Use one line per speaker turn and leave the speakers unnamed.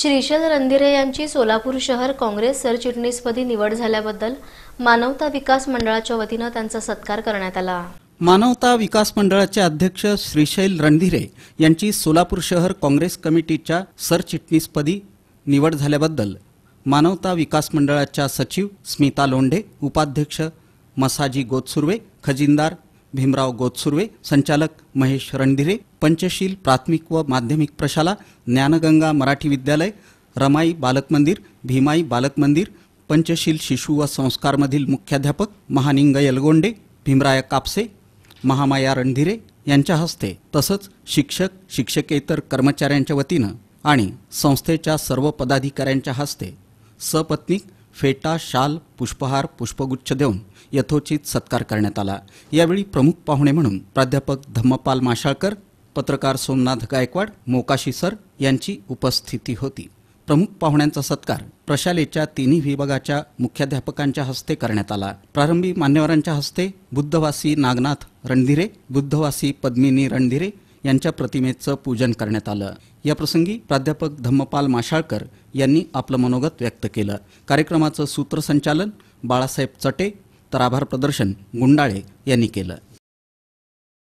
श्रीशल रंदिरे यांची सोलापूर शहर काँग्रेस सरचिटणीसपदी निवड झाल्याबद्दल मानवता विकास मंडळाच्या वतीनं त्यांचा सत्कार करण्यात आला
मानवता विकास मंडळाचे अध्यक्ष श्रीशैल रणधिरे यांची सोलापूर शहर काँग्रेस कमिटीच्या सरचिटणीसपदी निवड झाल्याबद्दल मानवता विकास मंडळाच्या सचिव स्मिता लोंढे उपाध्यक्ष मसाजी गोतसुर्वे खजिनदार भीमराव गोतसुर्वे संचालक महेश रणधिरे पंचशील प्राथमिक व माध्यमिक प्रशाला ज्ञानगंगा मराठी विद्यालय रमाई बालक मंदिर भीमाई बालक मंदिर पंचशील शिशु व संस्कारमधील मुख्याध्यापक महानिंग यलगोंडे भीमराया कापसे महामाया रणधिरे यांच्या हस्ते तसंच शिक्षक शिक्षकेतर कर्मचाऱ्यांच्या वतीनं आणि संस्थेच्या सर्व पदाधिकाऱ्यांच्या हस्ते सपत्नीक फेटा शाल पुष्पहार पुष्पगुच्छ देऊन यथोचित सत्कार करण्यात आला यावेळी प्रमुख पाहुणे म्हणून प्राध्यापक धम्मपाल माशाळकर पत्रकार सोमनाथ गायकवाड मोकाशी सर यांची उपस्थिती होती प्रमुख पाहुण्यांचा सत्कार प्रशालेच्या तिन्ही विभागाच्या मुख्याध्यापकांच्या हस्ते करण्यात आला प्रारंभी मान्यवरांच्या हस्ते बुद्धवासी नागनाथ रणधिरे बुद्धवासी पद्मिनी रणधिरे यांच्या प्रतिमेचं पूजन करण्यात आलं या प्रसंगी प्राध्यापक धम्मपाल माशाळकर यांनी आपलं मनोगत व्यक्त केलं कार्यक्रमाचं सूत्रसंचालन बाळासाहेब चटे तर आभार प्रदर्शन गुंडाळे यांनी केलं